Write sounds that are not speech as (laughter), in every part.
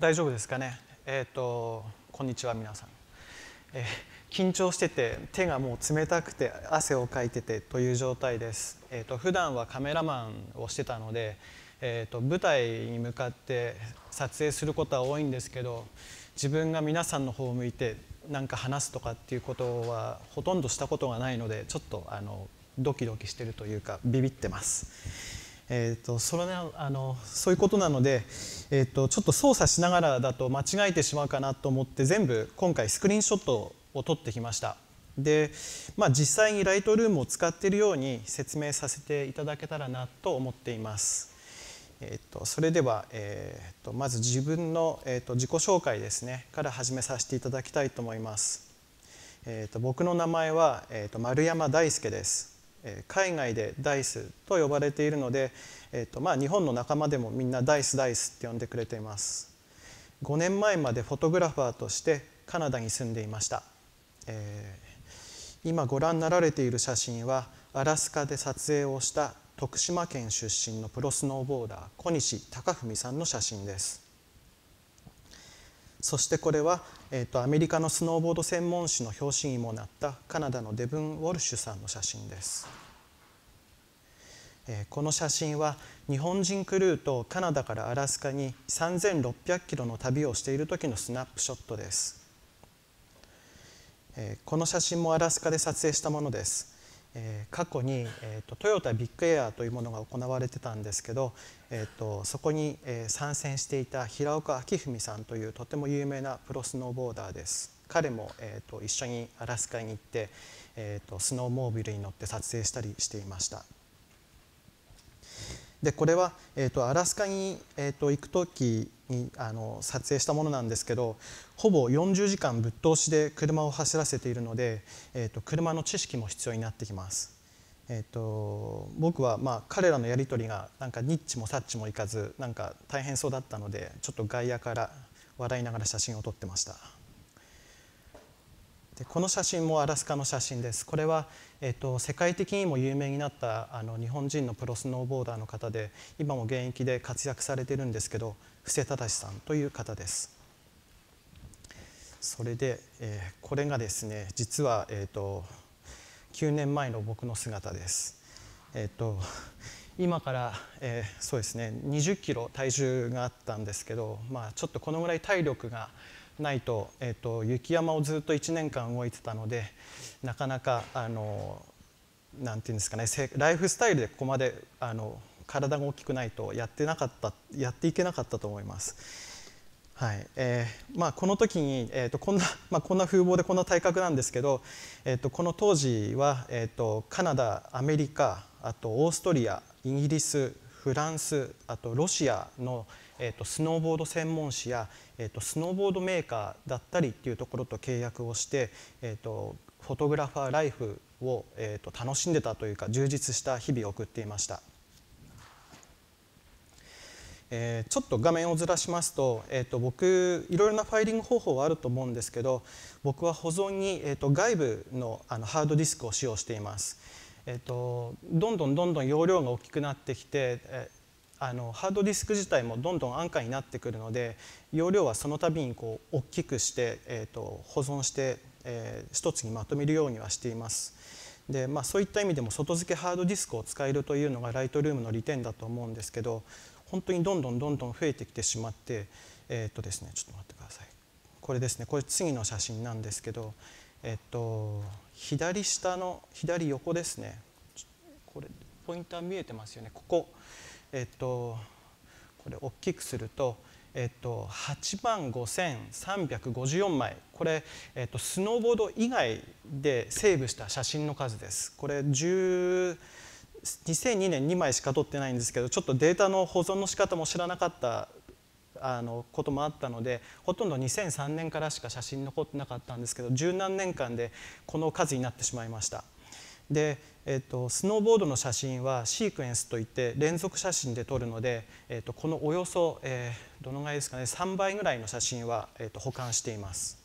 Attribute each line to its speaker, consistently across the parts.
Speaker 1: 大丈夫ですかねえっ、ー、とこんにちは皆さん、えー、緊張してて手がもう冷たくて汗をかいててという状態です、えーと、普段はカメラマンをしてたので、えーと、と舞台に向かって撮影することは多いんですけど自分が皆さんの方を向いて何か話すとかっていうことはほとんどしたことがないのでちょっとあのドキドキしてるというかビビってます。えーと、それ、はあのそういうことなので、えーと、ちょっと操作しながらだと間違えてしまうかなと思って全部今回スクリーンショットを撮ってきましたで、まあ、実際にライトルームを使っているように説明させていただけたらなと思っています、えーと、とそれでは、えー、とまず自分の、えー、と自己紹介ですねから始めさせていただきたいと思います、えー、と僕の名前は、えー、と丸山大輔です海外でダイスと呼ばれているので、えーとまあ、日本の仲間でもみんなダイスダイスって呼んでくれています5年前までフォトグラファーとしてカナダに住んでいました、えー、今ご覧になられている写真はアラスカで撮影をした徳島県出身のプロスノーボーダー小西貴文さんの写真ですそしてこれは、えーと、アメリカのスノーボード専門誌の表紙にもなったカナダのデブン・ウォルシュさんの写真です、えー、この写真は日本人クルーとカナダからアラスカに3600キロの旅をしている時のスナップショットです、えー、この写真もアラスカで撮影したものですえ過去に、えーと、トヨタビッグエアというものが行われてたんですけど、えーと、そこに、えー、参戦していた平岡明文さんというとても有名なプロスノーボーダーです。彼も、えーと、と一緒にアラスカに行って、えー、とスノーモービルに乗って撮影したりしていました。でこれは、えーと、アラスカに、えーと、行く時にあの撮影したものなんですけどほぼ40時間ぶっ通しで車を走らせているので、えーと、と車の知識も必要になってきます。えー、と僕はまあ彼らのやり取りがなんかニッチもサッチもいかずなんか大変そうだったのでちょっと外野から笑いながら写真を撮ってました。でこの写真もアラスカの写真ですこれは、えっと、世界的にも有名になったあの日本人のプロスノーボーダーの方で今も現役で活躍されてるんですけど布施正さんという方ですそれで、えー、これがですね実は、えーと、と9年前の僕の姿ですえっ、ー、と今から、えー、そうですね20キロ体重があったんですけど、まあ、ちょっとこのぐらい体力がないと,、えーと、雪山をずっと1年間動いてたのでなかなかあのなんていうんですかねライフスタイルでここまであの体が大きくないとやってなかったやっていけなかったと思います。はいえーまあ、この時に、えーとこんな (laughs) まあ、こんな風貌でこんな体格なんですけど、えーと、この当時は、えーとカナダアメリカあとオーストリアイギリスフランスあとロシアの、えーと、スノーボード専門誌や、えーと、スノーボードメーカーだったりっていうところと契約をして、えーと、フォトグラファーライフを、えー、と楽しんでたというか充実した日々を送っていました。えー、ちょっと画面をずらしますと,、えー、と僕いろいろなファイリング方法はあると思うんですけど僕は保存に、えー、と外部のあのハードディスクを使用しています。えっとどんどんどんどん容量が大きくなってきて、えあのハードディスク自体もどんどん安価になってくるので容量はその度にこう大きくして、えーと、保存して、えー、一つにまとめるようにはしています。でまあ、そういった意味でも外付けハードディスクを使えるというのがライトルームの利点だと思うんですけど本当にどんどんどんどん増えてきてしまってえー、っとですねちょっと待ってくださいこれですねこれ次の写真なんですけどえっと左下の左横ですねこれポインター見えてますよねここえっと、これ大きくすると、えっと、8万5354枚これ、えっと、スノーボード以外でセーブした写真の数ですこれ10 2002年2枚しか撮ってないんですけどちょっとデータの保存の仕方も知らなかったあのこともあったのでほとんど2003年からしか写真残ってなかったんですけど十何年間でこの数になってしまいました。で、えっと、スノーボードの写真はシークエンスといって連続写真で撮るので、えっと、このおよそ、えー、どのぐらいですかね3倍ぐらいの写真は、えっと、保管しています。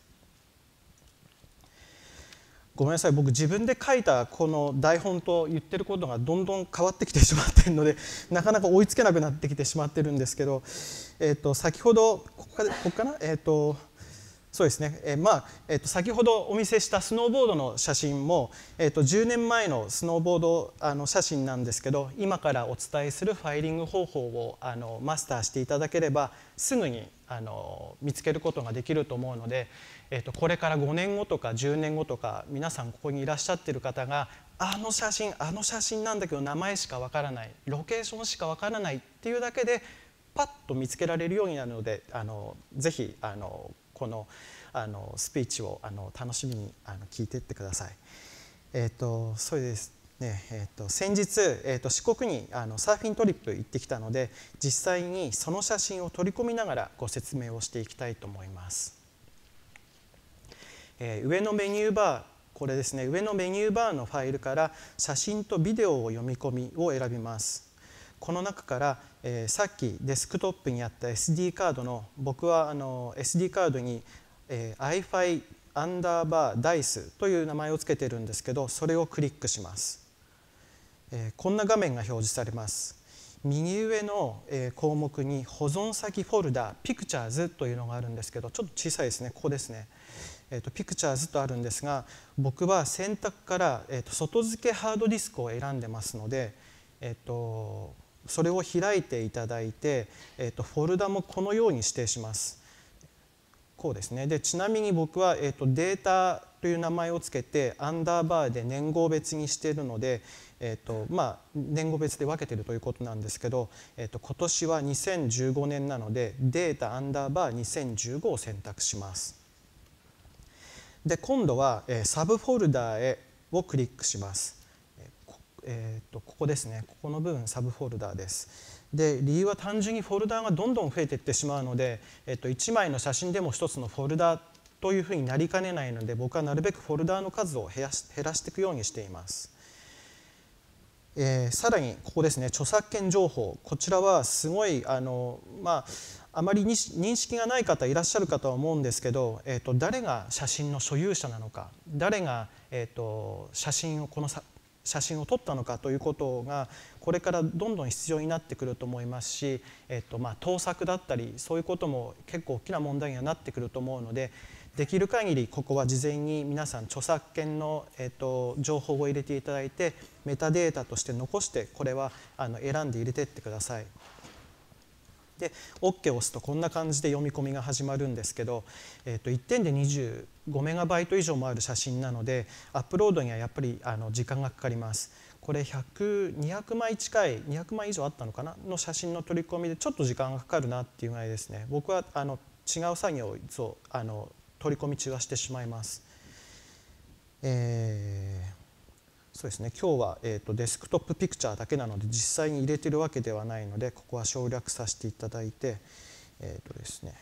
Speaker 1: ごめんなさい僕自分で書いたこの台本と言ってることがどんどん変わってきてしまってるのでなかなか追いつけなくなってきてしまってるんですけど、えっと先ほどここかここかな、えっとそうですね、えー、まあえー、と先ほどお見せしたスノーボードの写真も、えー、と10年前のスノーボードあの写真なんですけど今からお伝えするファイリング方法をあのマスターしていただければすぐにあの見つけることができると思うので、えー、とこれから5年後とか10年後とか皆さんここにいらっしゃってる方があの写真あの写真なんだけど名前しかわからないロケーションしかわからないっていうだけでパッと見つけられるようになるのであのぜひあのこのあのスピーチをあの楽しみにあの聞いていってください。えーと、そうですねえーと、先日、えーと、と四国にあのサーフィントリップ行ってきたので実際にその写真を取り込みながらご説明をしていきたいと思います、えー、上のメニューバーこれですね上のメニューバーのファイルから写真とビデオを読み込みを選びますこの中からえー、さっきデスクトップにあった SD カードの僕はあの SD カードに、えー、iFi アンダーバーダイスという名前を付けてるんですけどそれをクリックします、えー、こんな画面が表示されます右上の項目に保存先フォルダ Pictures というのがあるんですけどちょっと小さいですねここですね、えー、と Pictures とあるんですが僕は選択から、えー、と外付けハードディスクを選んでますので、えー、とそれを開いていただいて、えー、とフォルダもこのように指定します。こうですねでちなみに僕は、えー、とデータという名前をつけてアンダーバーで年号別にしているので、えーとまあ、年号別で分けているということなんですけど、えー、と今年は2015年なのでデータアンダーバー2015を選択します。で今度は、えサブフォルダーへをクリックします。えー、とここですねここの部分サブフォルダーですで理由は単純にフォルダーがどんどん増えていってしまうので、えー、と1枚の写真でも1つのフォルダーというふうになりかねないので僕はなるべくフォルダーの数を減らし減らしていくようにしています、えー、さらにここですね著作権情報こちらはすごいあのまああまり認識がない方いらっしゃるかとは思うんですけど、えーと、誰が写真の所有者なのか誰が、えーと、と写真をこの写真を撮ったのかということがこれからどんどん必要になってくると思いますし、えっと、まあ盗作だったりそういうことも結構大きな問題にはなってくると思うのでできる限りここは事前に皆さん著作権の、えっと、情報を入れていただいてメタデータとして残してこれはあの選んで入れてってください。で OK を押すとこんな感じで読み込みが始まるんですけど、えっと、1点で20 5メガバイト以上もある写真なのでアップロードにはやっぱりあの時間がかかります。これ100200枚近い200枚以上あったのかなの写真の取り込みでちょっと時間がかかるなっていうぐらいですね僕はあの違う作業をそうあの取り込み中はしてしまいます。えー、そうですね今日は、えーと、とデスクトップピクチャーだけなので実際に入れてるわけではないのでここは省略させていただいてえっ、ー、とですね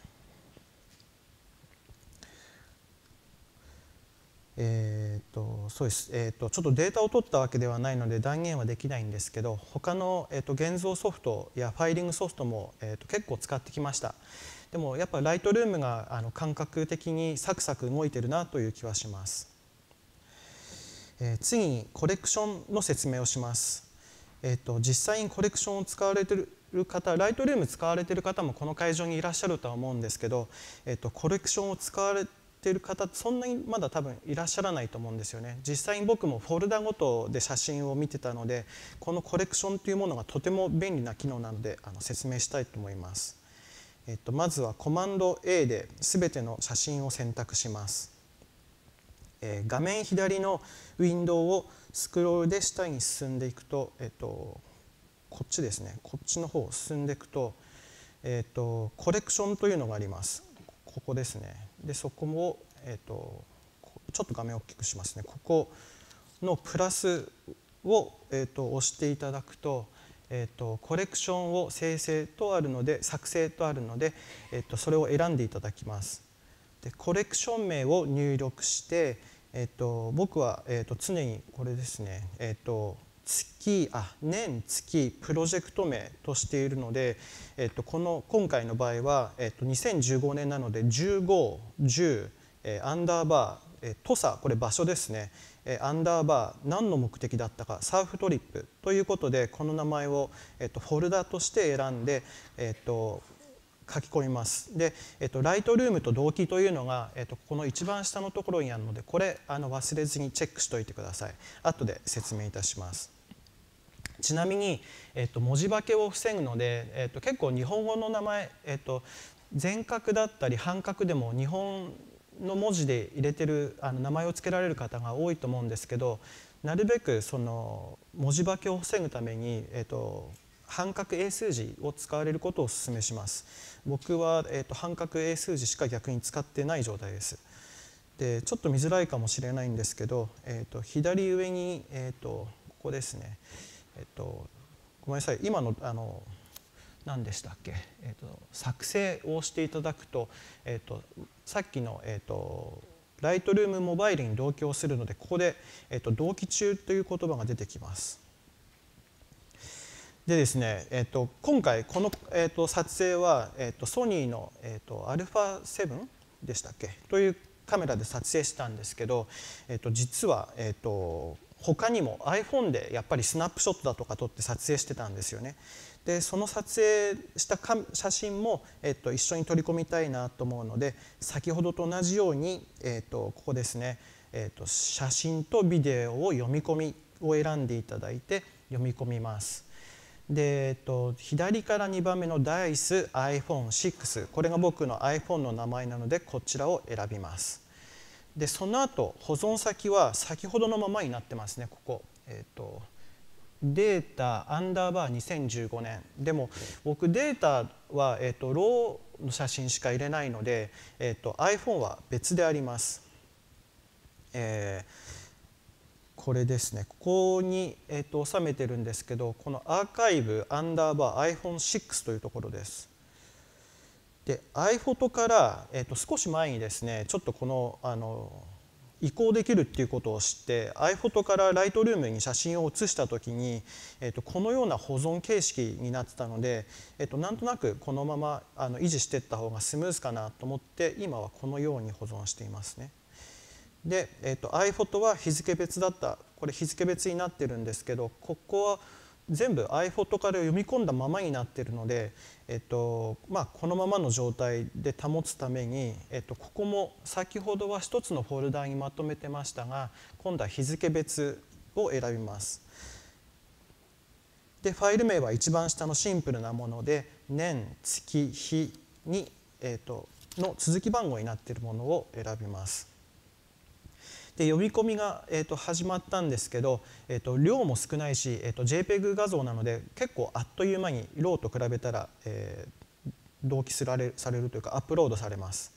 Speaker 1: えーと、そうです、えーと、ちょっとデータを取ったわけではないので断言はできないんですけど他の、えーと、現像ソフトやファイリングソフトも、えー、と結構使ってきましたでもやっぱライトルームがあの感覚的にサクサク動いてるなという気はします、えー、次にコレクションの説明をします、えー、と実際にコレクションを使われてるる方ライトルーム使われてる方もこの会場にいらっしゃるとは思うんですけど、えっと、コレクションを使われってる方そんなにまだ多分いらっしゃらないと思うんですよね実際に僕もフォルダごとで写真を見てたのでこのコレクションというものがとても便利な機能なのであの説明したいと思います、えっと、まずはコマンド A で全ての写真を選択します、えー、画面左のウィンドウをスクロールで下に進んでいくと、えっと、こっちですねこっちの方を進んでいくと,、えっとコレクションというのがありますここですねでそこも、えーと、ちょっと画面を大きくしますねここのプラスを、えーと、押していただくと,、えーと、とコレクションを生成とあるので作成とあるので、えー、とそれを選んでいただきます。でコレクション名を入力して、えー、と僕は、えー、と常にこれですね、えー、と月あ年月プロジェクト名としているので、えっと、この今回の場合は、えっと、2015年なので1510、えー、アンダーバー、えー、土佐これ場所ですね、えー、アンダーバー何の目的だったかサーフトリップということでこの名前を、えっと、フォルダとして選んで、えっと、書き込みます。で、えっと、ライトルームと同期というのが、えっと、この一番下のところにあるのでこれあの忘れずにチェックしておいてください。後で説明いたします。ちなみに、えっと、文字化けを防ぐので、えっと、結構日本語の名前、えっと、全角だったり半角でも日本の文字で入れてるあの名前を付けられる方が多いと思うんですけどなるべくその文字化けを防ぐために、えっと、半角英数字を使われることをお勧めします僕は、えーと、半角英数字しか逆に使ってない状態ですでちょっと見づらいかもしれないんですけど、えーと、左上に、えーと、とここですね、えー、とごめんなさい今のあの何でしたっけ、えー、と作成をしていただくと,、えー、とさっきの、えー、とライトルームモバイルに同期をするのでここで、えー、と同期中という言葉が出てきます。でですね、えっと、今回この、えっと、撮影は、えっと、ソニーの、えっと α7 でしたっけというカメラで撮影したんですけど、えっと実は、えっと他にも iPhone でやっぱりスナップショットだとか撮って撮影してたんですよね。でその撮影した写真も、えっと、一緒に取り込みたいなと思うので先ほどと同じように、えっと、ここですね、えっと、写真とビデオを読み込みを選んでいただいて読み込みます。で、えっと、左から2番目の DICEiPhone6 これが僕の iPhone の名前なのでこちらを選びますでその後保存先は先ほどのままになってますねここ、えっと、データアンダーバー2015年でも僕データは、えっと、ローの写真しか入れないので、えっと、iPhone は別であります、えーこれですねここに、えーと、収めてるんですけどこのアーカイブアンダーバー iPhone6 というところです。で i p h o n e から、えーと、少し前にですねちょっとこのあの移行できるっていうことを知って i p h o n e から Lightroom に写真を写した時に、えーと、とこのような保存形式になってたので、えー、となんとなくこのままあの維持していった方がスムーズかなと思って今はこのように保存していますね。で、えーと、iPhoto は日付別だったこれ日付別になってるんですけどここは全部 iPhoto から読み込んだままになってるので、えっとまあ、このままの状態で保つために、えっと、ここも先ほどは1つのフォルダにまとめてましたが今度は日付別を選びます。でファイル名は一番下のシンプルなもので年月日に、えっと、の続き番号になっているものを選びます。で呼び込みが、えーと、始まったんですけど、えーと、量も少ないし、えーと、JPEG 画像なので結構あっという間にローと比べたら、えー、同期すられされるというかアップロードされます。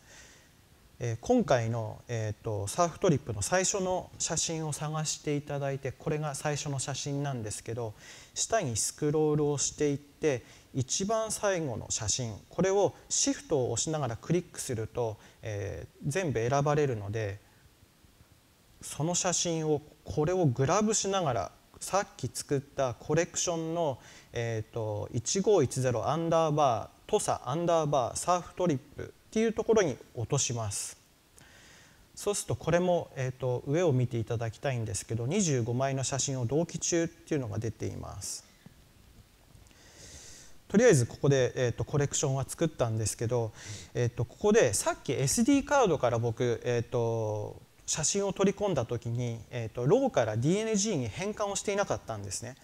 Speaker 1: えー、今回の、えー、とサーフトリップの最初の写真を探していただいてこれが最初の写真なんですけど下にスクロールをしていって一番最後の写真これをシフトを押しながらクリックすると、えー、全部選ばれるのでその写真をこれをグラブしながらさっき作ったコレクションの、えーと、と1510アンダーバー土佐アンダーバーサーフトリップっていうところに落とします。そうするとこれも、えーと、上を見ていただきたいんですけど25枚の写真を同期中っていうのが出ています。とりあえずここで、えーと、コレクションは作ったんですけど、えーと、とここでさっき SD カードから僕、えーと写真を取り込んだ時に、えーと、ローから DNG に変換をしていなかったんですね。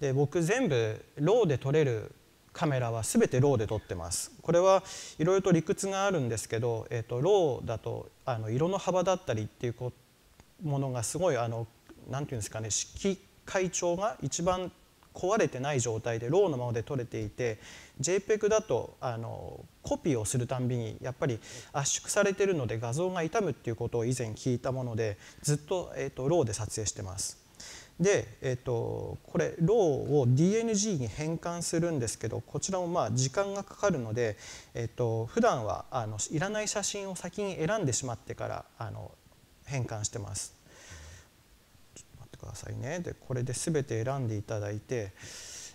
Speaker 1: で僕全部ローで撮れるカメラは全てローで撮ってます。これはいろいろと理屈があるんですけど、えーと、ローだとあの色の幅だったりっていうものがすごいあのなんていうんですかね色会長が一番壊れてない状態でローのままで取れていて JPEG だとあのコピーをするたんびにやっぱり圧縮されてるので画像が傷むっていうことを以前聞いたものでずっと,、えーと、ローで撮影してます。で、えーと、これローを DNG に変換するんですけどこちらもまあ時間がかかるので、えーと普段はあのいらない写真を先に選んでしまってからあの変換してます。くださいねでこれで全て選んでいただいて、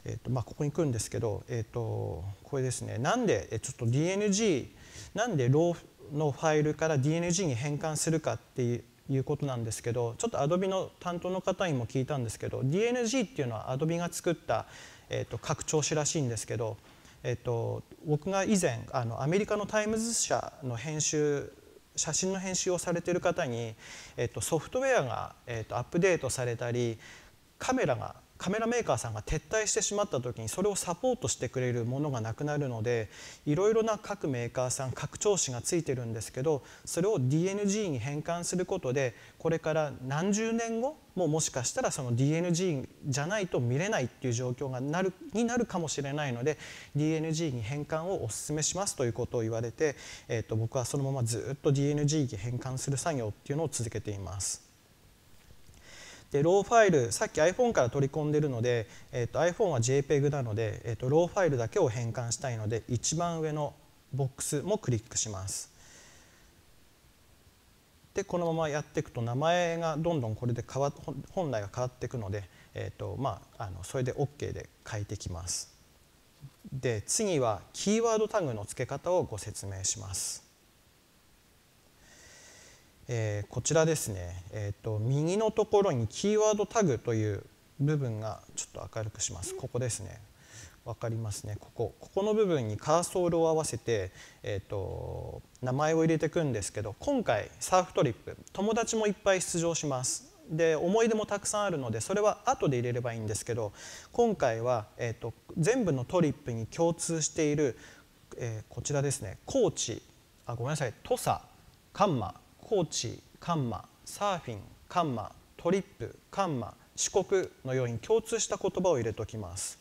Speaker 1: えーとまあ、ここに来るんですけど、えーと、これですねなんでちょっと DNG なんでローのファイルから DNG に変換するかっていういうことなんですけどちょっと Adobe の担当の方にも聞いたんですけど DNG っていうのは Adobe が作った、えー、と拡張子らしいんですけど、えー、と僕が以前あのアメリカのタイムズ社の編集写真の編集をされてる方に、えっと、ソフトウェアが、えっと、アップデートされたりカメラがカメラメーカーさんが撤退してしまった時にそれをサポートしてくれるものがなくなるのでいろいろな各メーカーさん各調子がついてるんですけどそれを DNG に変換することでこれから何十年後ももしかしたらその DNG じゃないと見れないっていう状況がなるになるかもしれないので DNG に変換をお勧めしますということを言われて、えー、と僕はそのままずっと DNG に変換する作業っていうのを続けています。でローファイルさっき iPhone から取り込んでるので、えー、と iPhone は JPEG なので、えー、とローファイルだけを変換したいので一番上のボックスもクリックしますでこのままやっていくと名前がどんどんこれで変わ本来が変わっていくので、えーとまあ、あのそれで OK で変えてきますで次はキーワードタグの付け方をご説明しますえー、こちらですね、えーと、右のところにキーワードタグという部分がちょっと明るくしますここですね分かりますねここここの部分にカーソルを合わせて、えーと、名前を入れていくんですけど今回サーフトリップ友達もいっぱい出場しますで思い出もたくさんあるのでそれは後で入れればいいんですけど今回は、えーと、と全部のトリップに共通している、えー、こちらですね高知あごめんなさい土佐カンマコーチカンマサーフィンカンマトリップカンマ四国のように共通した言葉を入れておきます。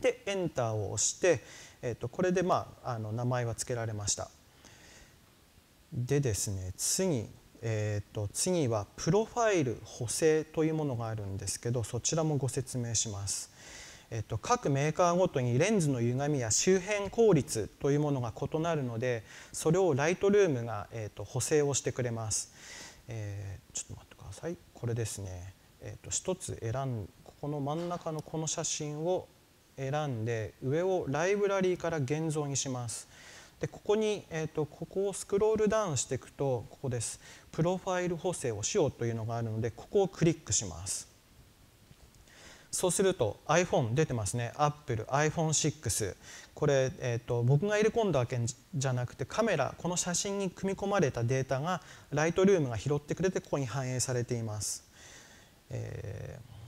Speaker 1: でエンターを押して、えー、とこれで、まあ、あの名前は付けられました。でですね次、えー、と次はプロファイル補正というものがあるんですけどそちらもご説明します。えっと、各メーカーごとにレンズの歪みや周辺効率というものが異なるのでそれをライトルームが、えっと、補正をしてくれます、えー、ちょっと待ってくださいこれですね、えっと、1つ選んここの真ん中のこの写真を選んで上をライブラリーから現像にしますでここに、えっとここをスクロールダウンしていくとここですプロファイル補正をしようというのがあるのでここをクリックしますそうすると iPhone 出てますね Apple、iPhone6 これ、えーと、僕が入れ込んだわけじゃなくてカメラこの写真に組み込まれたデータがライトルームが拾ってくれてここに反映されています。えー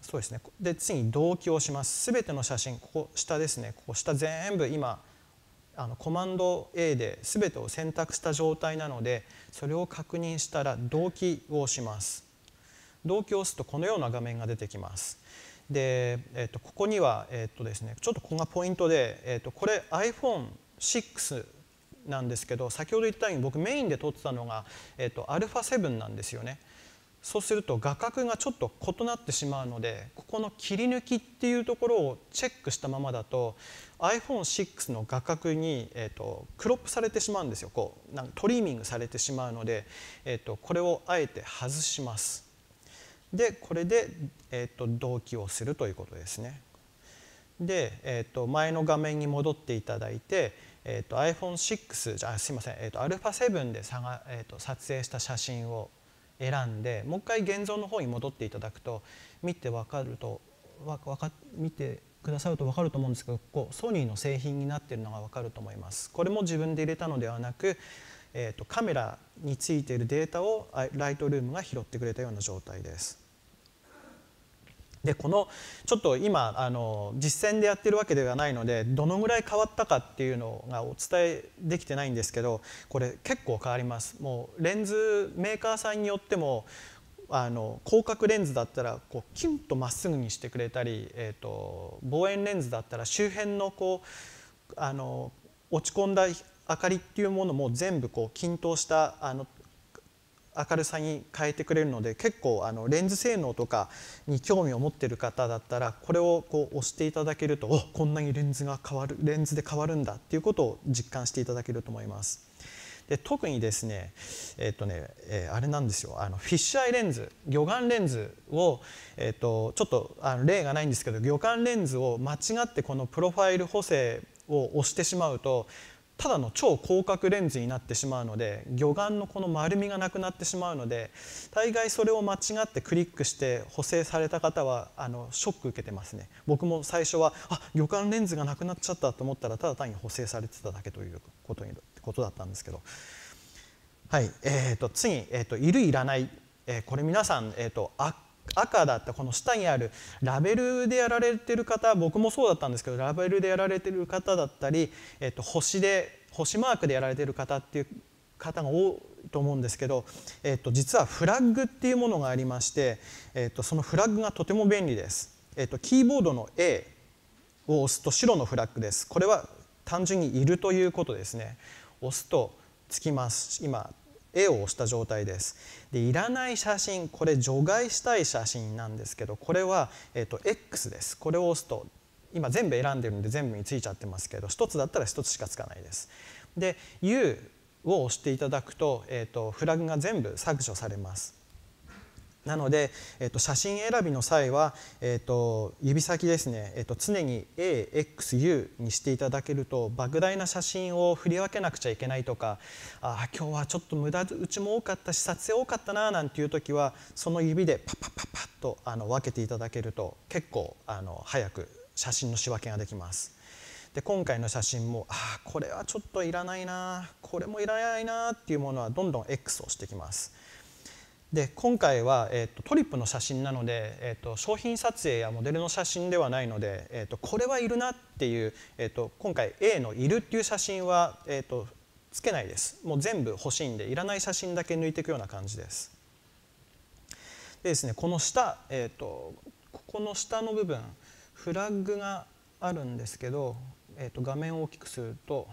Speaker 1: そうですねで次に同期をします全ての写真ここ下ですねここ下全部今あのコマンド A ですべてを選択した状態なのでそれを確認したら同期をします同期を押すとこのような画面が出てきますで、えっと、ここには、えっとですね、ちょっとここがポイントで、えっと、これ iPhone6 なんですけど先ほど言ったように僕メインで撮ってたのが、えっと、α7 なんですよね。そうすると画角がちょっと異なってしまうのでここの切り抜きっていうところをチェックしたままだと iPhone6 の画角に、えー、とクロップされてしまうんですよこうなんかトリミングされてしまうので、えー、とこれをあえて外します。でこれで、えーと、同期をするということですね。で、えーと、前の画面に戻っていただいて、えーと、iPhone6 じゃすいません、えー、と α7 でさが、えー、と撮影した写真を選んでもう一回現像の方に戻っていただくと見てわかるとわか見てくださると分かると思うんですけどここソニーの製品になっているのが分かると思います。これも自分で入れたのではなくえーと、カメラについているデータをライトルームが拾ってくれたような状態です。でこのちょっと今あの実践でやってるわけではないのでどのぐらい変わったかっていうのがお伝えできてないんですけどこれ結構変わりますもうレンズメーカーさんによってもあの広角レンズだったらこうキュンとまっすぐにしてくれたり、えーと望遠レンズだったら周辺のこうあの落ち込んだ明かりっていうものも全部こう均等したあの明るさに変えてくれるので結構あのレンズ性能とかに興味を持ってる方だったらこれをこう押していただけるとおこんなにレンズが変わるレンズで変わるんだっていうことを実感していただけると思います。で特にですねえっ、とね、えー、あれなんですよあのフィッシュアイレンズ魚眼レンズを、えーと、とちょっとあの例がないんですけど魚眼レンズを間違ってこのプロファイル補正を押してしまうとただの超広角レンズになってしまうので魚眼のこの丸みがなくなってしまうので大概それを間違ってクリックして補正された方はあのショック受けてますね僕も最初はあ魚眼レンズがなくなっちゃったと思ったらただ単に補正されてただけということにことだったんですけどはいえーと、次、えーと、いるいらない、えー、これ皆さん、えーと、と悪赤だったこの下にあるラベルでやられてる方僕もそうだったんですけどラベルでやられてる方だったり、えっと、星で星マークでやられてる方っていう方が多いと思うんですけど、えっと、実はフラッグっていうものがありまして、えっと、そのフラッグがとても便利です。えっと、キーボードの A を押すと白のフラッグです。これは単純にいるということですね。押すとつきます。今絵を押した状態ですでいらない写真これ除外したい写真なんですけどこれは、えっと X ですこれを押すと今全部選んでるんで全部についちゃってますけど1つだったら1つしかつかないですで U を押していただくと,、えっとフラグが全部削除されますなので、えっと、写真選びの際は、えっと、指先ですね、えっと、常に AXU にしていただけると莫大な写真を振り分けなくちゃいけないとかあ今日はちょっと無駄打ちも多かったし撮影多かったななんていう時はその指でパッパッパッパッとあの分けていただけると結構あの早く写真の仕分けができます。で今回の写真もあこれはちょっといらないなこれもいらないなっていうものはどんどん X をしてきます。で今回は、えーと、トリップの写真なので、えーと、商品撮影やモデルの写真ではないので、えーと、とこれはいるなっていう、えー、と今回 A の「いる」っていう写真は、えー、とつけないですもう全部欲しいんでいらない写真だけ抜いていくような感じです。でですねこの下、えー、とここの下の部分フラッグがあるんですけど、えー、と画面を大きくすると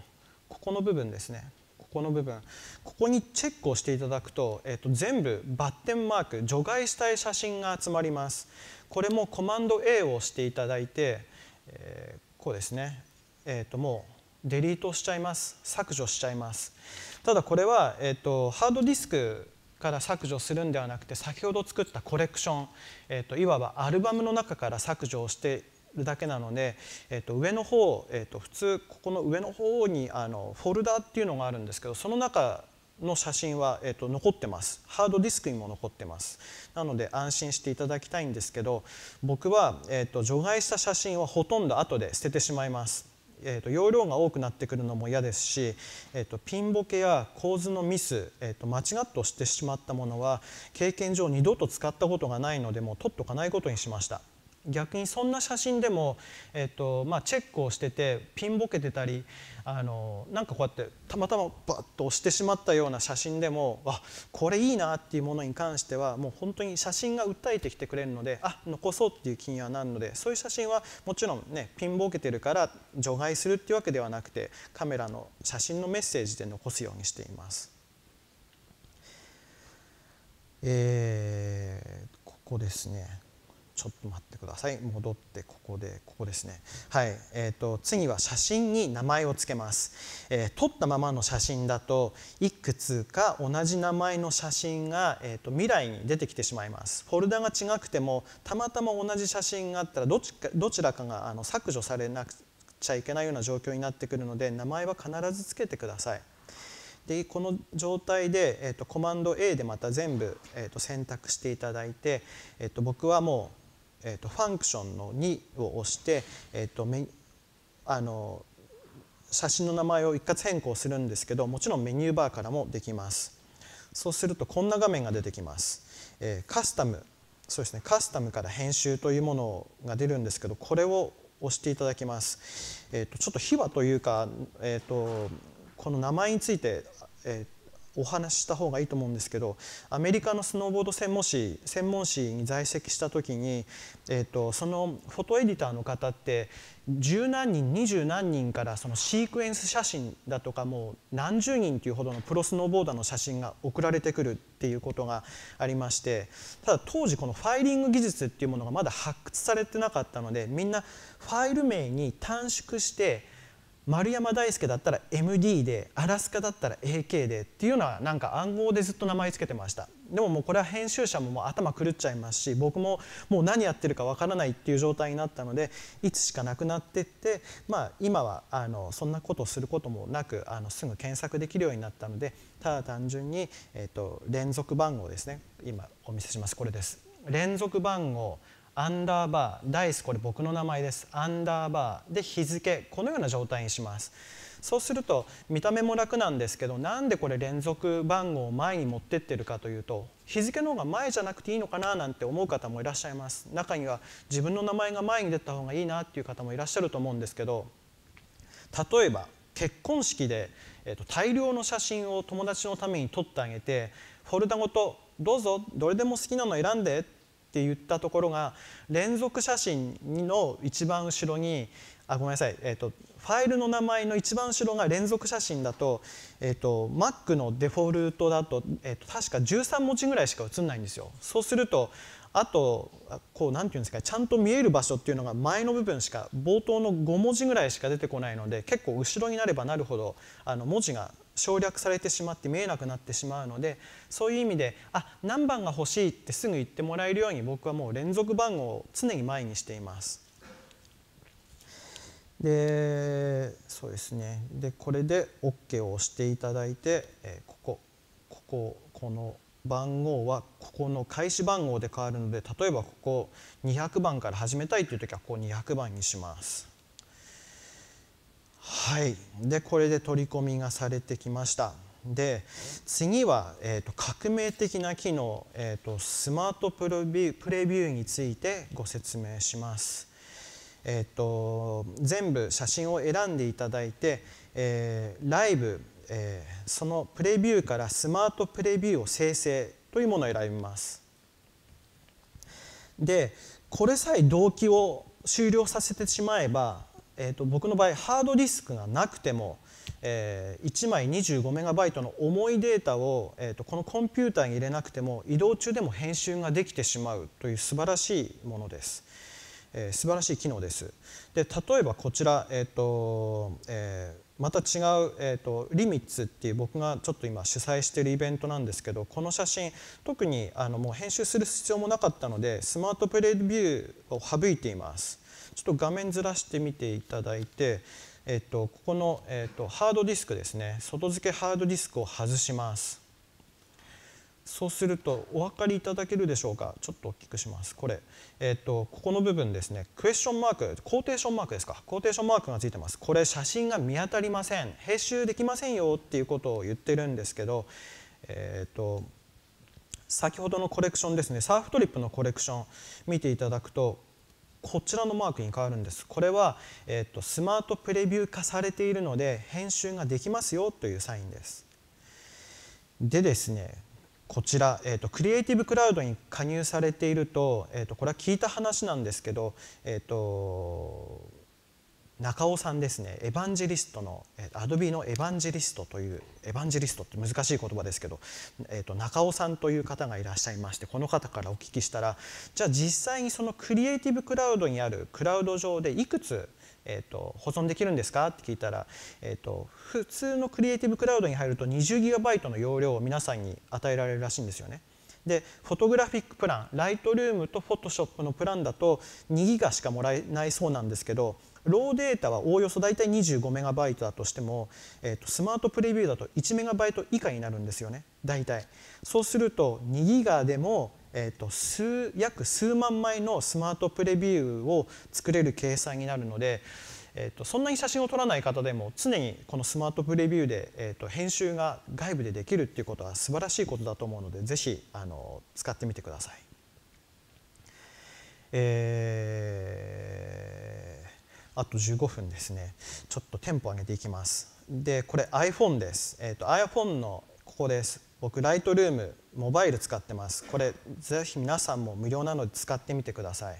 Speaker 1: ここの部分ですねこの部分ここにチェックをしていただくと,、えっと全部バッテンマーク除外したい写真が集まりますこれもコマンド A を押していただいて、えー、こうですね、えー、ともうデリートしちゃいます削除しちゃいますただこれは、えー、とハードディスクから削除するんではなくて先ほど作ったコレクション、えーといわばアルバムの中から削除をしてるだけなので、えー、と上の方、えー、と普通ここの上の方にあのフォルダーっていうのがあるんですけどその中の写真は、えー、と残ってますハードディスクにも残ってますなので安心していただきたいんですけど僕は、えー、と除外した写真はほとんど後で捨ててしまいます。えーと、容量が多くなってくるのも嫌ですし、えーと、ピンボケや構図のミス、えーと、と間違ってしてしまったものは経験上二度と使ったことがないのでもう取っとかないことにしました。逆にそんな写真でも、えっとまあ、チェックをしててピンボケてたりあのなんかこうやってたまたまバッと押してしまったような写真でもあこれいいなっていうものに関してはもう本当に写真が訴えてきてくれるのであ残そうっていう気にはなるのでそういう写真はもちろんねピンボケてるから除外するっていうわけではなくてカメラの写真のメッセージで残すようにしています。えー、ここですねちょっと待ってください戻ってここでここですねはい、えーと、次は写真に名前を付けます、えー、撮ったままの写真だといくつか同じ名前の写真が、えーと、未来に出てきてしまいますフォルダが違くてもたまたま同じ写真があったらどっちかどちらかがあの削除されなくちゃいけないような状況になってくるので名前は必ずつけてくださいでこの状態で、えーと、コマンド A でまた全部、えーと、選択していただいて、えーと僕はもうえーと、ファンクションの2を押して、えーと、とメあの写真の名前を一括変更するんですけどもちろんメニューバーからもできますそうするとこんな画面が出てきます、えー、カスタムそうですねカスタムから編集というものが出るんですけどこれを押していただきます、えーと、とちょっと秘話というか、えー、とこの名前について、えーお話しした方がいいと思うんですけどアメリカのスノーボード専門誌専門誌に在籍した時に、えーと、そのフォトエディターの方って十何人二十何人からそのシークエンス写真だとかもう何十人というほどのプロスノーボーダーの写真が送られてくるっていうことがありましてただ当時このファイリング技術っていうものがまだ発掘されてなかったのでみんなファイル名に短縮して丸山大輔だったら MD でアラスカだったら AK でっていうのはなんか暗号でずっと名前つけてましたでももうこれは編集者ももう頭狂っちゃいますし僕ももう何やってるかわからないっていう状態になったのでいつしかなくなってってまあ今はあのそんなことをすることもなくあのすぐ検索できるようになったのでただ単純に、えっと連続番号ですね今お見せしますこれです連続番号アンダーバー、ダイス、これ僕の名前です。アンダーバーで日付、このような状態にします。そうすると見た目も楽なんですけどなんでこれ連続番号を前に持ってってるかというと日付の方が前じゃなくていいのかななんて思う方もいらっしゃいます中には自分の名前が前に出た方がいいなっていう方もいらっしゃると思うんですけど例えば結婚式で、えっと大量の写真を友達のために撮ってあげてフォルダごと「どうぞどれでも好きなの選んで」ってって言ったところが連続写真の一番後ろにあごめんなさい、えーと、ファイルの名前の一番後ろが連続写真だと,、えーと、Mac のデフォルトだと,、えーと、と確か13文字ぐらいしか写んないんですよ。そうするとあとこう何て言うんですかちゃんと見える場所っていうのが前の部分しか冒頭の5文字ぐらいしか出てこないので結構後ろになればなるほどあの文字が省略されてしまって見えなくなってしまうのでそういう意味であ何番が欲しいってすぐ言ってもらえるように僕はもう連続番号を常に前にしています。でそうですねでこれで OK を押していただいて、えこここここの番号はここの開始番号で変わるので例えばここ200番から始めたいという時はここ200番にします。はいでこれで取り込みがされてきましたで次は、えーと、革命的な機能、えーと、スマートプレビュープレビューについてご説明します、えーと、と全部写真を選んでいただいて、えー、ライブ、えー、そのプレビューからスマートプレビューを生成というものを選びますでこれさえ動機を終了させてしまえばえーと、僕の場合ハードディスクがなくても、えー、1枚 25MB の重いデータを、えーと、このコンピューターに入れなくても移動中でも編集ができてしまうという素晴らしいものです。えー、素晴らしい機能です。で例えばこちら、えーとえー、また違う、えーと、とリミッツっていう僕がちょっと今主催しているイベントなんですけどこの写真特にあのもう編集する必要もなかったのでスマートプレビューを省いています。ちょっと画面ずらしてみていただいて、えっと、ここの、えっと、ハードディスクですね外付けハードディスクを外しますそうするとお分かりいただけるでしょうかちょっと大きくしますこれ、えっと、ここの部分ですねクエスチョンマークコーテーションマークですかコーテーションマークがついてますこれ写真が見当たりません編集できませんよっていうことを言ってるんですけどえっと先ほどのコレクションですねサーフトリップのコレクション見ていただくとこちらのマークに変わるんです。これは、えっと、スマートプレビュー化されているので編集ができますよというサインです。でですねこちら、えっと、クリエイティブクラウドに加入されていると,、えっと、これは聞いた話なんですけど、えっと中尾さんですねエヴァンジェリストのアドビのエヴァンジェリストというエヴァンジェリストって難しい言葉ですけど、えー、と中尾さんという方がいらっしゃいましてこの方からお聞きしたらじゃあ実際にそのクリエイティブクラウドにあるクラウド上でいくつえーと、保存できるんですかって聞いたら、えーと、と普通のクリエイティブクラウドに入ると 20GB の容量を皆さんに与えられるらしいんですよね。でフォトグラフィックプランライトルームとフォトショップのプランだと2ギガしかもらえないそうなんですけどローデータはおおよそ大体2 5イトだとしても、えーと、スマートプレビューだと1イト以下になるんですよね大体そうすると2ギガでも、えーと、数約数万枚のスマートプレビューを作れる計算になるのでえーと、そんなに写真を撮らない方でも常にこのスマートプレビューで、えーと、編集が外部でできるっていうことは素晴らしいことだと思うのでぜひあの使ってみてください。えーあと15分ですねちょっとテンポ上げていきますでこれ iPhone です、えーと、iPhone のここです僕ライトルームモバイル使ってますこれぜひ皆さんも無料なので使ってみてください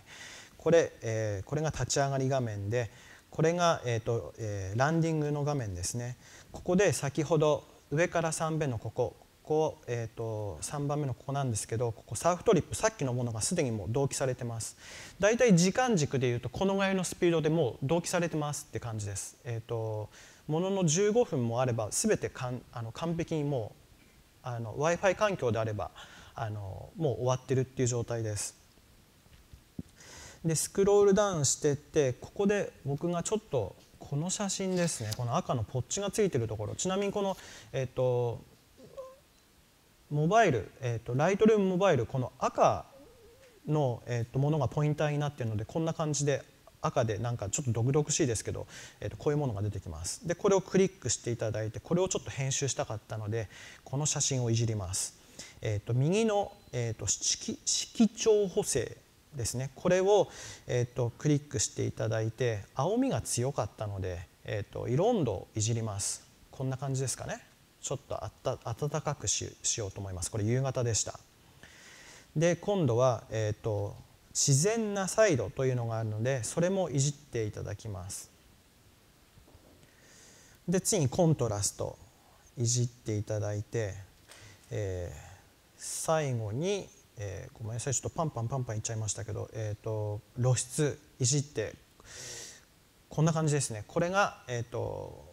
Speaker 1: これ,、えー、これが立ち上がり画面でこれが、えーとえー、ランディングの画面ですねここで先ほど上から3遍のここここ、えーと、3番目のここなんですけどここサーフトリップさっきのものがすでにもう同期されてますだいたい時間軸でいうとこのぐらいのスピードでもう同期されてますって感じです、えーと、ものの15分もあれば全てかんあの完璧にもう w i f i 環境であればあのもう終わってるっていう状態ですでスクロールダウンしてってここで僕がちょっとこの写真ですねこの赤のポッチがついてるところちなみにこの、えーとモバイル、えーと、ライトルームモバイルこの赤の、えーと、ものがポインターになっているのでこんな感じで赤でなんかちょっと毒々しいですけど、えーと、とこういうものが出てきますでこれをクリックしていただいてこれをちょっと編集したかったのでこの写真をいじります、えー、と右の、えー、と色色調補正ですねこれを、えー、とクリックしていただいて青みが強かったので、えー、と色温度をいじりますこんな感じですかねちょっとあった暖かくしようと思いますこれ夕方でしたで今度は、えーと、自然なサイドというのがあるのでそれもいじっていただきますで次にコントラストいじっていただいて、えー、最後に、えー、ごめんなさいちょっとパンパンパンパンいっちゃいましたけど、えーと、露出いじってこんな感じですねこれが、えーと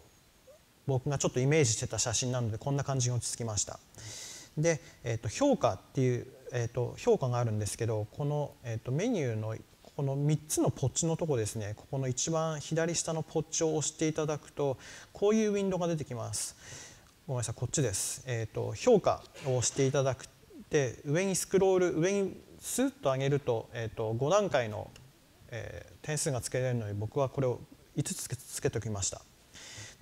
Speaker 1: 僕がちょっとイメージしてた写真なのでこんな感じに落ち着きました。で、えー、と評価っていう、えー、と評価があるんですけどこの、えー、とメニューのこの3つのポッチのとこですねここの一番左下のポッチを押していただくとこういうウィンドウが出てきます。ごめんなさいこっちです、えーと、評価を押していただくで上にスクロール上にスッと上げると,、えーと、と5段階の、えー、点数がつけられるので僕はこれを5つつけておきました。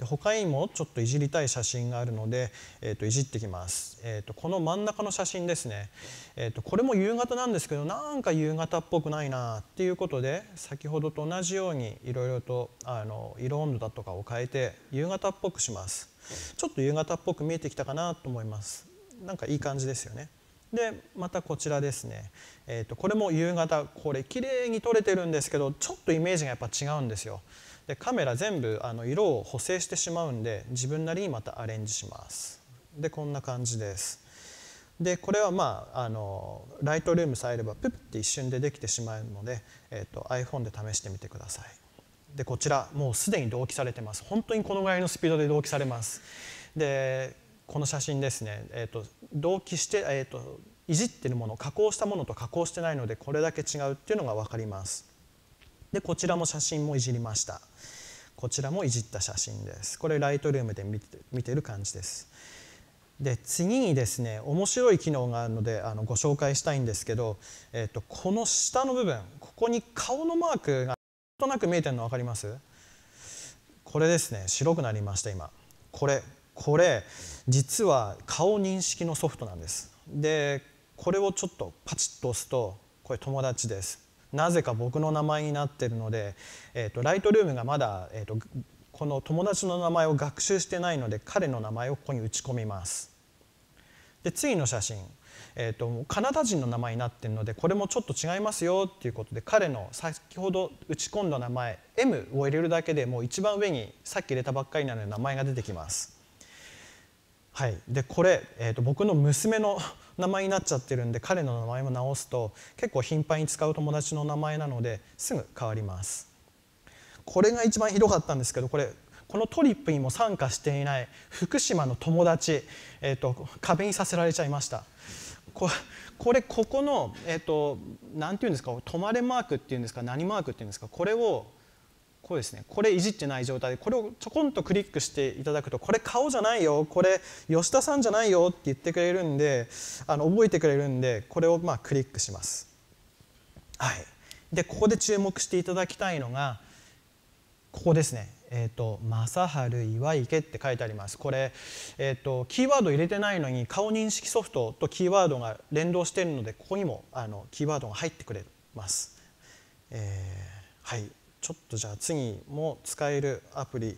Speaker 1: で他にもちょっといじりたい写真があるので、えー、といじってきます、えー、とこの真ん中の写真ですね、えー、とこれも夕方なんですけどなんか夕方っぽくないなっていうことで先ほどと同じようにいろいろとあの色温度だとかを変えて夕方っぽくしますちょっと夕方っぽく見えてきたかなと思いますなんかいい感じですよねでまたこちらですね、えー、とこれも夕方これ綺麗に撮れてるんですけどちょっとイメージがやっぱ違うんですよでカメラ全部あの色を補正してしまうんで自分なりにまたアレンジしますでこんな感じですでこれはまああのライトルームさえあればプッって一瞬でできてしまうので、えーと、iPhone で試してみてくださいでこちらもうすでに同期されてます本当にこのぐらいのスピードで同期されますでこの写真ですね、えーと、同期して、えーと、といじってるもの加工したものと加工してないのでこれだけ違うっていうのが分かりますでこちらも写真もいじりましたこちらもいじった写真ですこれライトルームで見て見てる感じですで次にですね面白い機能があるのであのご紹介したいんですけど、えっと、とこの下の部分ここに顔のマークがなんとなく見えてるの分かりますこれですね白くなりました今これこれ実は顔認識のソフトなんですでこれをちょっとパチッと押すとこれ友達ですなぜか僕の名前になってるので、えーと、ライトルームがまだ、えーと、この友達の名前を学習してないので彼の名前をここに打ち込みます。で次の写真、えーと、とカナダ人の名前になってるのでこれもちょっと違いますよっていうことで彼の先ほど打ち込んだ名前 M を入れるだけでもう一番上にさっき入れたばっかりなので名前が出てきます。はい、でこれ、えーと、僕の娘の名前になっちゃってるんで彼の名前も直すと結構頻繁に使う友達の名前なのですぐ変わりますこれが一番ひどかったんですけどこれこのトリップにも参加していない福島の友達、えーと、壁にさせられちゃいましたここれここの何、えーと、て言うんですか泊まれマークっていうんですか何マークっていうんですかこれをこうですねこれいじってない状態でこれをちょこんとクリックしていただくとこれ顔じゃないよこれ吉田さんじゃないよって言ってくれるんであの覚えてくれるんでこれをまあクリックします。はい、でここで注目していただきたいのがここですね「えーと、正治岩池」って書いてありますこれ、えーと、とキーワード入れてないのに顔認識ソフトとキーワードが連動しているのでここにもあのキーワードが入ってくれます。えー、はいちょっとじゃあ次も使えるアプリ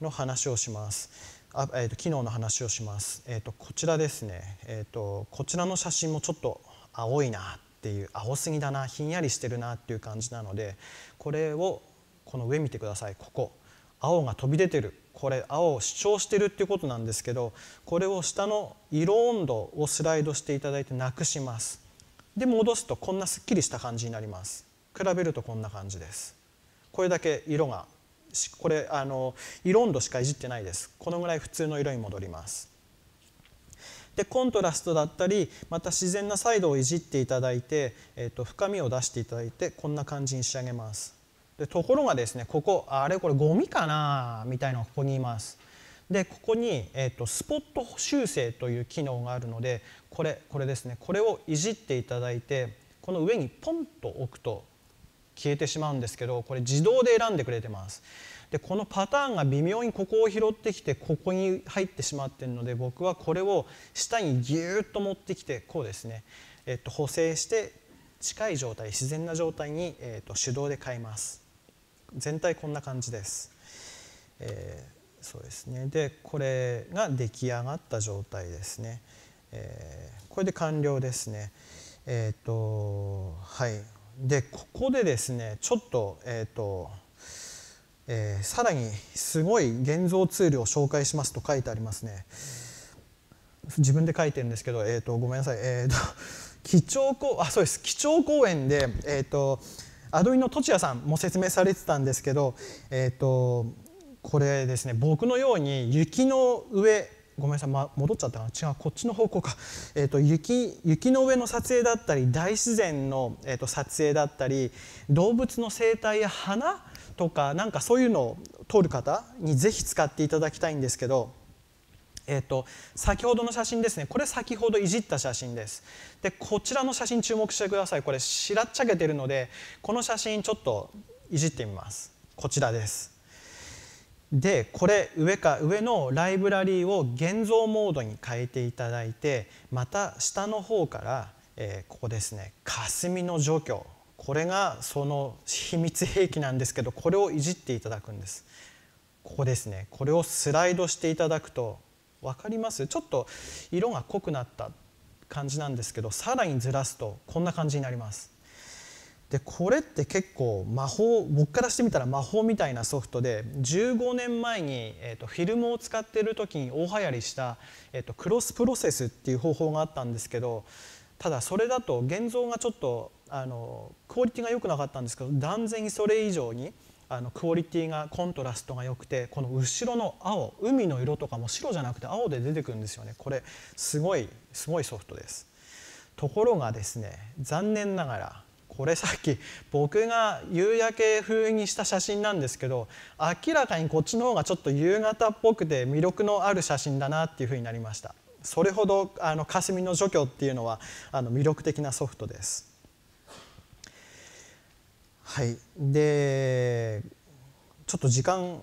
Speaker 1: の話をします。あえーと、機能の話をします。えーと、とこちらですね、えーと、こちらの写真もちょっと青いなっていう青すぎだなひんやりしてるなっていう感じなのでこれをこの上見てくださいここ青が飛び出てるこれ青を主張してるっていうことなんですけどこれを下の色温度をスライドしていただいてなくしますで戻すとこんなすっきりした感じになります比べるとこんな感じですこれだけ色がこれあの色温度しかいじってないですこのぐらい普通の色に戻りますでコントラストだったりまた自然なサイドをいじっていただいて、えーと、深みを出していただいてこんな感じに仕上げますでところがですねここあれこれゴミかなみたいなのがここにいますでここに、えーと、とスポット修正という機能があるのでこれこれですねこれをいじっていただいてこの上にポンと置くと消えてしまうんですけどこれ自動で選んでくれてますでこのパターンが微妙にここを拾ってきてここに入ってしまってるので僕はこれを下にギューッと持ってきてこうですね、えっと、補正して近い状態自然な状態に、えっと、手動で変えます全体こんな感じです、えー、そうですねでこれが出来上がった状態ですね、えー、これで完了ですねえっ、ー、とはいでここでですねちょっと,、えーとえー、さらにすごい現像ツールを紹介しますと書いてありますね自分で書いてるんですけど、えーと、ごめんなさい、えーと、と基調公あそうです基調公演で、えーと、アドイのとちやさんも説明されてたんですけど、えー、とこれですね僕のように雪の上ごめんなさい、ま、戻っちゃったな違うこっちの方向か、えーと、雪雪の上の撮影だったり大自然の、えーと、撮影だったり動物の生態や花とかなんかそういうのを撮る方にぜひ使っていただきたいんですけど。えーと、と先ほどの写真ですねこれ先ほどいじった写真ですでこちらの写真注目してくださいこれしらっちゃけてるのでこの写真ちょっといじってみますこちらですでこれ上か上のライブラリーを現像モードに変えていただいてまた下の方から、えー、ここですね霞の除去これがその秘密兵器なんですけどこれをいじっていただくんですここですねこれをスライドしていただくと分かりますちょっと色が濃くなった感じなんですけどさらにずらすとこんな感じになりますでこれって結構魔法僕からしてみたら魔法みたいなソフトで15年前に、えーと、フィルムを使っている時に大流行りした、えーと、とクロスプロセスっていう方法があったんですけどただそれだと現像がちょっとあのクオリティが良くなかったんですけど断然にそれ以上にあのクオリティがコントラストが良くてこの後ろの青海の色とかも白じゃなくて青で出てくるんですよねこれすごいすごいソフトですところがですね残念ながらこれさっき僕が夕焼け風にした写真なんですけど明らかにこっちの方がちょっと夕方っぽくて魅力のある写真だなっていうふうになりましたそれほどあの霞の除去っていうのはあの魅力的なソフトですはいでちょっと時間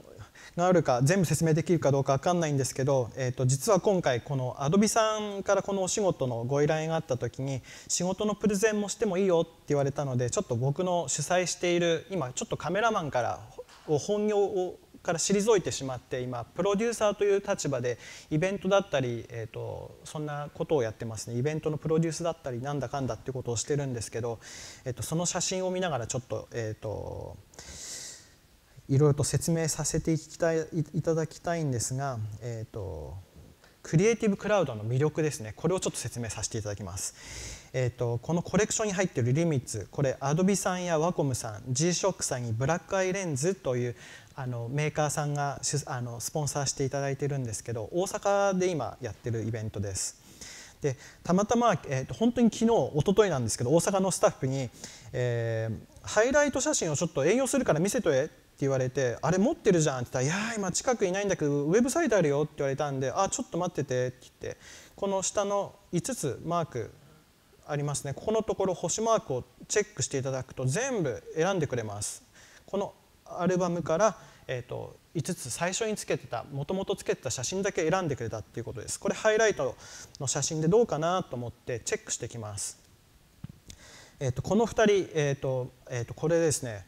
Speaker 1: があるか全部説明できるかどうか分かんないんですけど、えー、と実は今回この Adobe さんからこのお仕事のご依頼があった時に仕事のプレゼンもしてもいいよって言われたのでちょっと僕の主催している今ちょっとカメラマンから本業をから退いてしまって今プロデューサーという立場でイベントだったり、えーと、そんなことをやってますねイベントのプロデュースだったりなんだかんだっていうことをしてるんですけど、えーと、その写真を見ながらちょっと,、えーといろいろと説明させていきたいいただきたいんですが、えーと、クリエイティブクラウドの魅力ですねこれをちょっと説明させていただきます。えーと、このコレクションに入っているリミッツこれアドビさんや Wacom さん G-SHOCK さんにブラックアイレンズというあのメーカーさんがあのスポンサーしていただいているんですけど大阪で今やってるイベントです。でたまたま、えーと、本当に昨日一昨日なんですけど大阪のスタッフに、えー、ハイライト写真をちょっと営業するから見せとえって言われて「あれ持ってるじゃん」って言ったら「いや今近くいないんだけどウェブサイトあるよ」って言われたんで「あちょっと待ってて」って言ってこの下の5つマークありますねここのところ星マークをチェックしていただくと全部選んでくれますこのアルバムから、えーと、5つ最初につけてたもともとつけてた写真だけ選んでくれたっていうことですこれハイライトの写真でどうかなと思ってチェックしてきますえーと、この2人、えーとえーとこれですね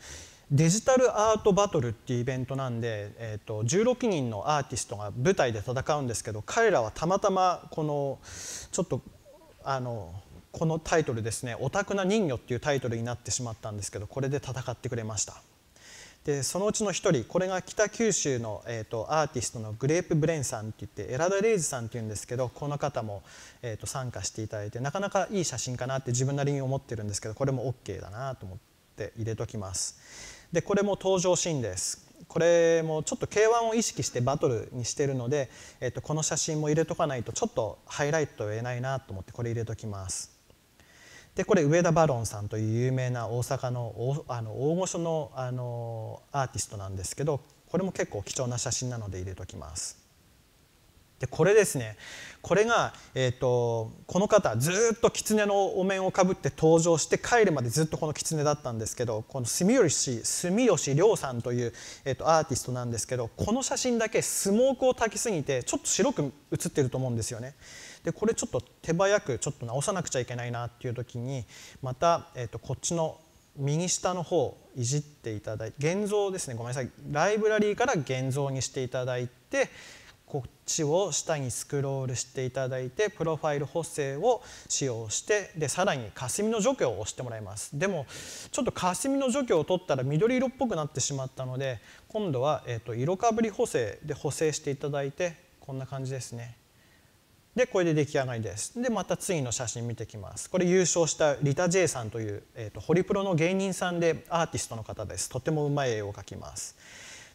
Speaker 1: デジタルアートバトルっていうイベントなんで、えーと、16人のアーティストが舞台で戦うんですけど彼らはたまたまこのちょっとあのこのタイトルですね「オタクな人魚」っていうタイトルになってしまったんですけどこれで戦ってくれましたでそのうちの1人これが北九州の、えーと、アーティストのグレープブレンさんっていってエラダ・レイズさんっていうんですけどこの方も、えーと、と参加していただいてなかなかいい写真かなって自分なりに思ってるんですけどこれも OK だなと思って入れときますでこれも登場シーンですこれもちょっと K1 を意識してバトルにしてるので、えっと、この写真も入れとかないとちょっとハイライトを得ないなと思ってこれ入れときますでこれ上田バロンさんという有名な大阪のあの大御所のあのアーティストなんですけどこれも結構貴重な写真なので入れときますでこれですねこれが、えーと、この方ずっと狐のお面をかぶって登場して帰るまでずっとこの狐だったんですけどこの住吉住吉亮さんという、えーと、アーティストなんですけどこの写真だけスモークを焚きすぎてちょっと白く写ってると思うんですよね。でこれちょっと手早くちょっと直さなくちゃいけないなっていう時にまた、えーと、こっちの右下の方いじっていただいて現像ですねごめんなさいライブラリーから現像にしていただいて。こっちを下にスクロールしていただいてプロファイル補正を使用してでさらに霞の除去を押してもらいますでもちょっと霞の除去を取ったら緑色っぽくなってしまったので今度は、えー、と色かぶり補正で補正していただいてこんな感じですねでこれで出来上がりですでまた次の写真見てきますこれ優勝したリタ・ジェイさんという、えーと、ホリプロの芸人さんでアーティストの方ですとても上手い絵を描きます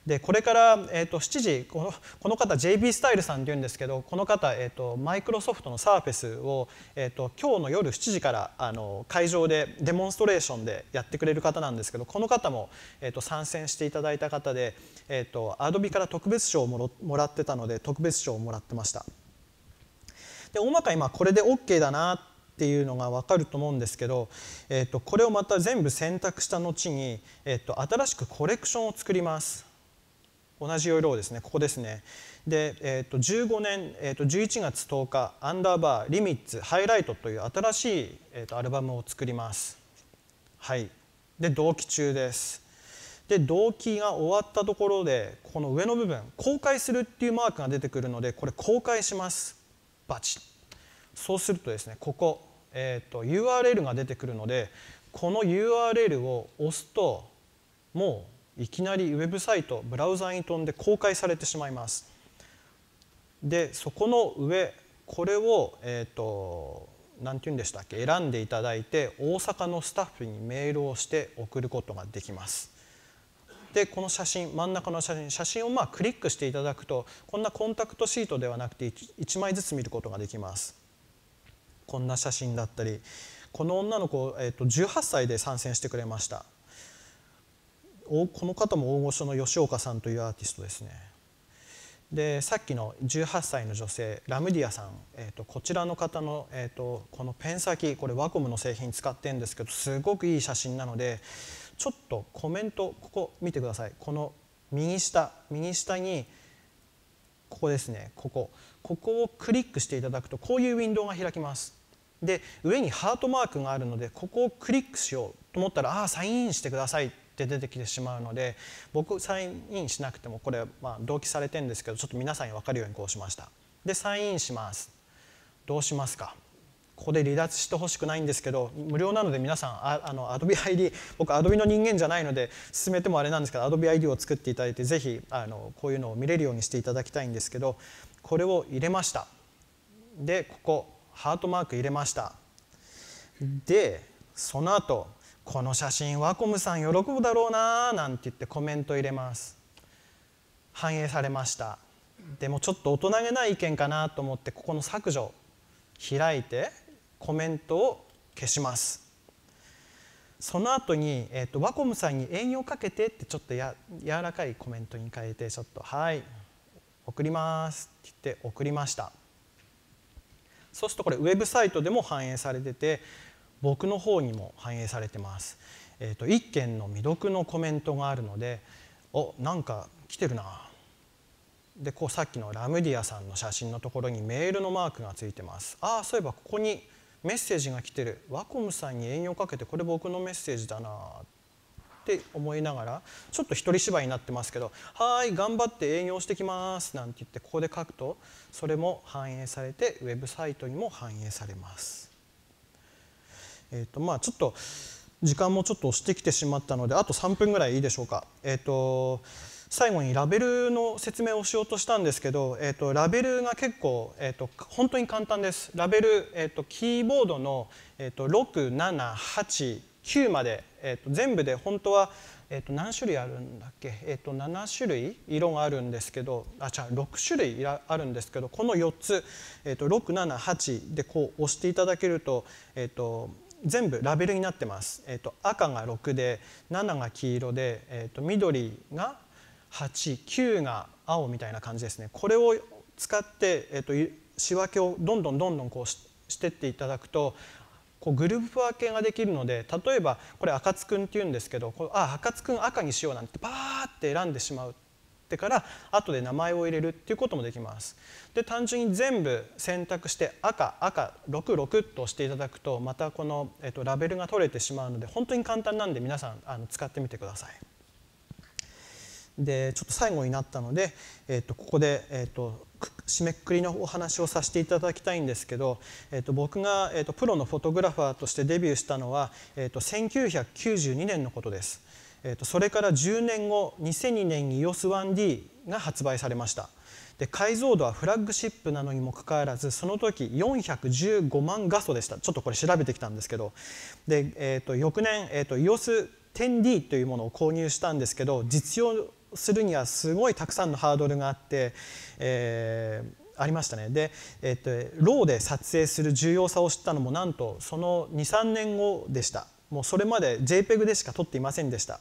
Speaker 1: でこれから、えーと、7時このこの方 JB スタイルさんっていうんですけどこの方、えーと、マイクロソフトのサーフェスを、えーと、今日の夜7時からあの会場でデモンストレーションでやってくれる方なんですけどこの方も、えー、と参戦していただいた方で、えー、と Adobe から特別賞をももらってたので特別賞をもらってました。で大まか今これで OK だなっていうのが分かると思うんですけど、えー、とこれをまた全部選択した後に、えー、と新しくコレクションを作ります。同じ色をですねここですねで、えー、と15年、えー、と11月10日「アンダーバーリミッツハイライト」という新しい、えー、とアルバムを作りますはいで同期中ですで同期が終わったところでこの上の部分公開するっていうマークが出てくるのでこれ公開しますバチそうするとですねここ、えー、と URL が出てくるのでこの URL を押すともういきなりウェブサイトブラウザーに飛んで公開されてしまいますでそこの上これをえっ、ー、と何て言うんでしたっけ選んでいただいて大阪のスタッフにメールをして送ることができますでこの写真真ん中の写真写真をまあクリックしていただくとこんなコンタクトシートではなくて 1, 1枚ずつ見ることができますこんな写真だったりこの女の子、えー、と18歳で参戦してくれましたこの方も大御所の吉岡さんというアーティストですねでさっきの18歳の女性ラムディアさん、えーと、こちらの方の、えーと、このペン先これワコムの製品使ってるんですけどすごくいい写真なのでちょっとコメントここ見てくださいこの右下右下にここですねここここをクリックしていただくとこういうウィンドウが開きますで上にハートマークがあるのでここをクリックしようと思ったら「ああサインインしてください」で出てきてしまうので僕サインインしなくてもこれ、まあ、同期されてるんですけどちょっと皆さんに分かるようにこうしましたでサインインしますどうしますかここで離脱してほしくないんですけど無料なので皆さんああの AdobeID 僕 Adobe の人間じゃないので進めてもあれなんですけど AdobeID を作っていただいてぜひあのこういうのを見れるようにしていただきたいんですけどこれを入れましたでここハートマーク入れましたでその後この写真ワコムさん喜ぶだろうななんて言ってコメント入れます反映されましたでもちょっと大人げない意見かなと思ってここの削除開いてコメントを消しますその後に、えーと、ワコムさんに営業かけてってちょっとや柔らかいコメントに変えてちょっと「はい送ります」って言って送りましたそうするとこれウェブサイトでも反映されてて僕の方にも反映されてます。えーと、1件の未読のコメントがあるのでおなんか来てるなでこうさっきのラムディアさんの写真のところにメールのマークがついてますああそういえばここにメッセージが来てるワコムさんに営業かけてこれ僕のメッセージだなって思いながらちょっと一人芝居になってますけど「はい頑張って営業してきます」なんて言ってここで書くとそれも反映されてウェブサイトにも反映されます。えーとまあ、ちょっと時間もちょっと押してきてしまったのであと3分ぐらいいいでしょうか。えーと、最後にラベルの説明をしようとしたんですけど、えーと、ラベルが結構、えーと、本当に簡単です。ラベル、えー、とキーボードの、えー、と6、7、8、9まで、えー、と全部で本当は、えー、と何種類あるんだっけ、えー、と7種類色があるんですけどあ違う6種類あるんですけどこの4つ、えー、と678でこう押していただけると,、えー、と全部ラベルになってます、えーと、赤が6で7が黄色で、えーと、緑が89が青みたいな感じですねこれを使って、えーと、仕分けをどんどんどんどんこうしてっていただくとこうグループ分けができるので例えばこれ赤津くんっていうんですけどこうあ赤津くん赤にしようなんてバーって選んでしまうってから後で名前を入れるっていうこともできます。で単純に全部選択して赤赤66としていただくとまたこの、えっと、ラベルが取れてしまうので本当に簡単なんで皆さんあの使ってみてください。でちょっと最後になったので、えっと、ここで、えっと、締めくくりのお話をさせていただきたいんですけど、えっと僕が、えっとプロのフォトグラファーとしてデビューしたのは、えっと1992年のことです。えー、とそれから10年後2002年に EOS1D が発売されましたで解像度はフラッグシップなのにもかかわらずその時415万画素でしたちょっとこれ調べてきたんですけどで、えー、と翌年、えー、と EOS10D というものを購入したんですけど実用するにはすごいたくさんのハードルがあって、えー、ありましたねで、えー、っと、ローで撮影する重要さを知ったのもなんとその23年後でしたもうそれまで JPEG でしか撮っていませんでした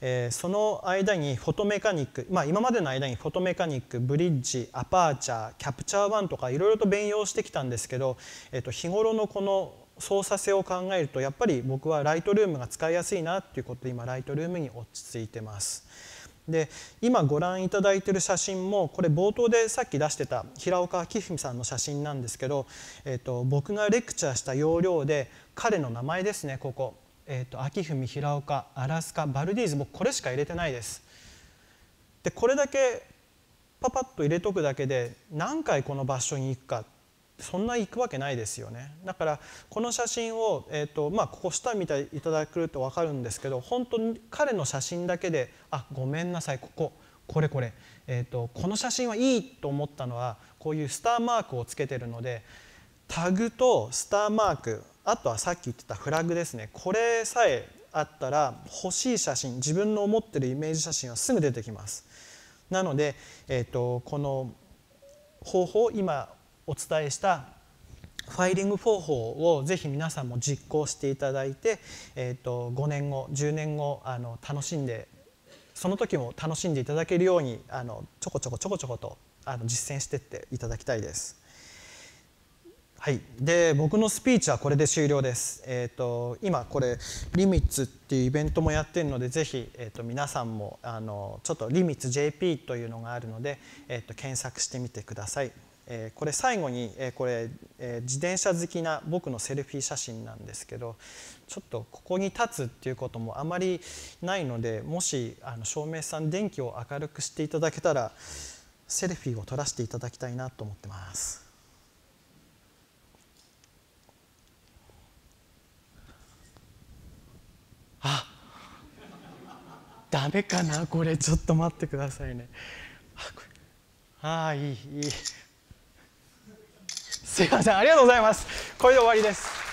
Speaker 1: えー、その間にフォトメカニック、まあ、今までの間にフォトメカニックブリッジアパーチャーキャプチャーワンとかいろいろと勉用してきたんですけど、えー、と日頃のこの操作性を考えるとやっぱり僕はライトルームが使いやすいなっていうことで今ライトルームに落ち着いてます。で今ご覧いただいている写真もこれ冒頭でさっき出してた平岡明文さんの写真なんですけど、えー、と僕がレクチャーした要領で彼の名前ですねここえーと、秋文平岡アラスカバルディーズ僕これしか入れてないですでこれだけパパッと入れとくだけで何回この場所に行くかそんな行くわけないですよねだからこの写真を、えーとまあ、ここ下見ていただくと分かるんですけど本当に彼の写真だけであごめんなさいこここれこれ、えーとこの写真はいいと思ったのはこういうスターマークをつけてるのでタグとスターマークあとはさっき言ってたフラグですねこれさえあったら欲しい写真自分の思ってるイメージ写真はすぐ出てきますなので、えーと、この方法今お伝えしたファイリング方法をぜひ皆さんも実行していただいて、えーと、5年後10年後あの楽しんでその時も楽しんでいただけるようにあのちょこちょこちょこちょことあの実践してっていただきたいです。はい、で僕のスピーチはこれで終了です。えーと、今これ「リミッツっていうイベントもやってるのでぜひ、えーと、皆さんもあのちょっと「リミッツ j p というのがあるので、えーと、と検索してみてください。えー、これ最後に、えー、これ、えー、自転車好きな僕のセルフィー写真なんですけどちょっとここに立つっていうこともあまりないのでもしあの照明さん電気を明るくしていただけたらセルフィーを撮らせていただきたいなと思ってます。あダメかなこれちょっと待ってくださいねああいいいいすいませんありがとうございますこれで終わりです